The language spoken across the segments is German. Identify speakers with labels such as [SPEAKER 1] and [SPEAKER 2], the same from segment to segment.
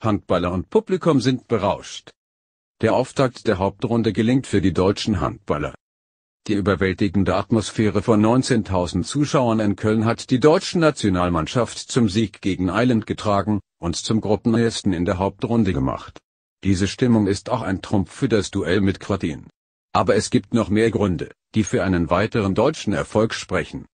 [SPEAKER 1] Handballer und Publikum sind berauscht. Der Auftakt der Hauptrunde gelingt für die deutschen Handballer. Die überwältigende Atmosphäre von 19.000 Zuschauern in Köln hat die deutsche Nationalmannschaft zum Sieg gegen Island getragen und zum Gruppenersten in der Hauptrunde gemacht. Diese Stimmung ist auch ein Trumpf für das Duell mit Kroatien. Aber es gibt noch mehr Gründe, die für einen weiteren deutschen Erfolg sprechen.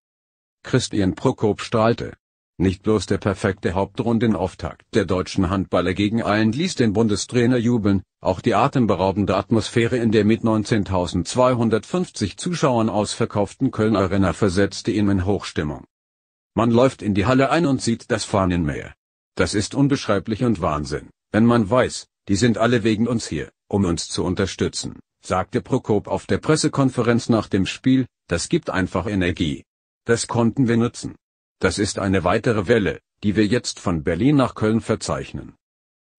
[SPEAKER 1] Christian Prokop strahlte, nicht bloß der perfekte Hauptrundenauftakt der deutschen Handballer gegen allen ließ den Bundestrainer jubeln, auch die atemberaubende Atmosphäre in der mit 19.250 Zuschauern ausverkauften Köln Arena versetzte ihn in Hochstimmung. Man läuft in die Halle ein und sieht das Fahnenmeer. Das ist unbeschreiblich und Wahnsinn, wenn man weiß, die sind alle wegen uns hier, um uns zu unterstützen, sagte Prokop auf der Pressekonferenz nach dem Spiel, das gibt einfach Energie. Das konnten wir nutzen. Das ist eine weitere Welle, die wir jetzt von Berlin nach Köln verzeichnen.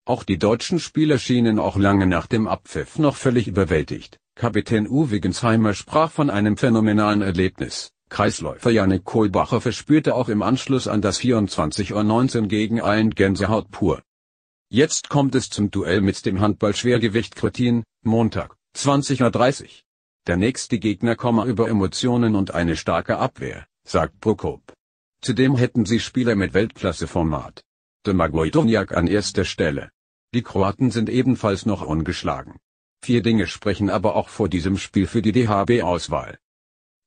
[SPEAKER 1] Auch die deutschen Spieler schienen auch lange nach dem Abpfiff noch völlig überwältigt. Kapitän Uwe Gensheimer sprach von einem phänomenalen Erlebnis. Kreisläufer Janik Kohlbacher verspürte auch im Anschluss an das 24.19 gegen allen Gänsehaut pur. Jetzt kommt es zum Duell mit dem Handballschwergewicht Kretin, Montag, 20.30 Der nächste Gegner komme über Emotionen und eine starke Abwehr, sagt Prokop. Zudem hätten sie Spieler mit Weltklasseformat. De Magoidoniak an erster Stelle. Die Kroaten sind ebenfalls noch ungeschlagen. Vier Dinge sprechen aber auch vor diesem Spiel für die DHB-Auswahl.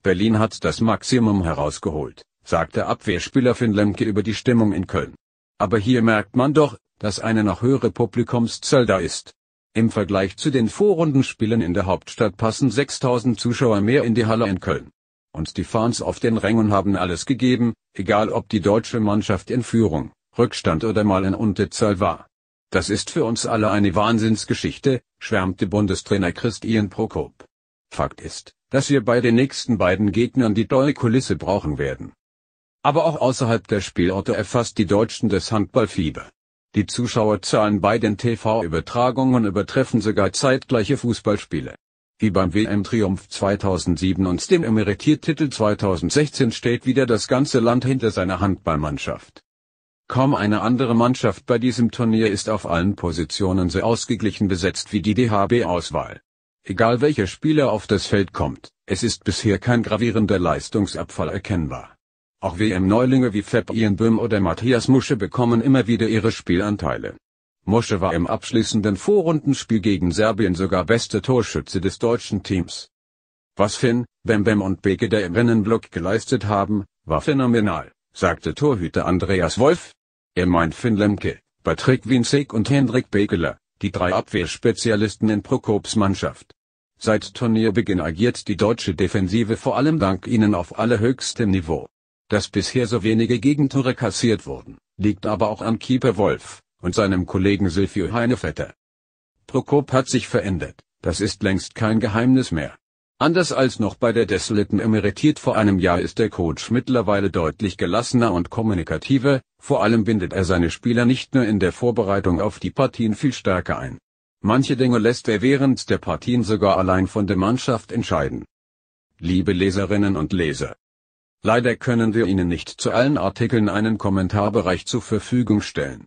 [SPEAKER 1] Berlin hat das Maximum herausgeholt, sagte Abwehrspieler Finn Lemke über die Stimmung in Köln. Aber hier merkt man doch, dass eine noch höhere Publikumszahl da ist. Im Vergleich zu den Vorrundenspielen in der Hauptstadt passen 6000 Zuschauer mehr in die Halle in Köln. Und die Fans auf den Rängen haben alles gegeben, egal ob die deutsche Mannschaft in Führung, Rückstand oder mal in Unterzahl war. Das ist für uns alle eine Wahnsinnsgeschichte, schwärmte Bundestrainer Christian Prokop. Fakt ist, dass wir bei den nächsten beiden Gegnern die tolle Kulisse brauchen werden. Aber auch außerhalb der Spielorte erfasst die Deutschen das Handballfieber. Die Zuschauerzahlen bei den TV-Übertragungen übertreffen sogar zeitgleiche Fußballspiele wie beim WM-Triumph 2007 und dem Emeritiertitel 2016 steht wieder das ganze Land hinter seiner Handballmannschaft. Kaum eine andere Mannschaft bei diesem Turnier ist auf allen Positionen so ausgeglichen besetzt wie die DHB-Auswahl. Egal welcher Spieler auf das Feld kommt, es ist bisher kein gravierender Leistungsabfall erkennbar. Auch WM-Neulinge wie Fabian Böhm oder Matthias Musche bekommen immer wieder ihre Spielanteile. Mosche war im abschließenden Vorrundenspiel gegen Serbien sogar beste Torschütze des deutschen Teams. Was Finn, Bembem und Beke Begeder im Rennenblock geleistet haben, war phänomenal, sagte Torhüter Andreas Wolf. Er meint Finn Lemke, Patrick Winzig und Hendrik Begeler, die drei Abwehrspezialisten in Prokops Mannschaft. Seit Turnierbeginn agiert die deutsche Defensive vor allem dank ihnen auf allerhöchstem Niveau. Dass bisher so wenige Gegentore kassiert wurden, liegt aber auch an Keeper Wolf, und seinem Kollegen Silvio Heinevetter. Prokop hat sich verändert, das ist längst kein Geheimnis mehr. Anders als noch bei der Deslitten emeritiert vor einem Jahr ist der Coach mittlerweile deutlich gelassener und kommunikativer, vor allem bindet er seine Spieler nicht nur in der Vorbereitung auf die Partien viel stärker ein. Manche Dinge lässt er während der Partien sogar allein von der Mannschaft entscheiden. Liebe Leserinnen und Leser. Leider können wir Ihnen nicht zu allen Artikeln einen Kommentarbereich zur Verfügung stellen.